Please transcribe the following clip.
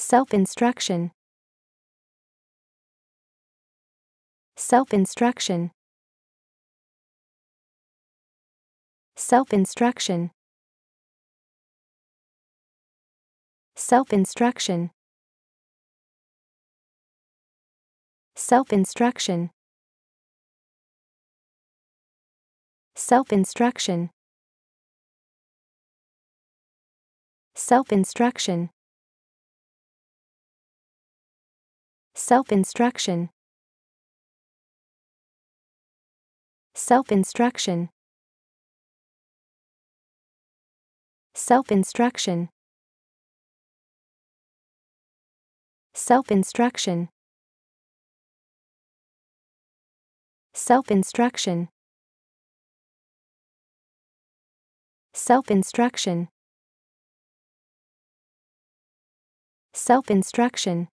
Self-instruction Self-instruction Self-instruction Self-instruction Self-instruction Self-instruction Self-instruction Self-instruction. Self-instruction. Self-instruction. Self-instruction. Self-instruction. Self-instruction. Self-instruction.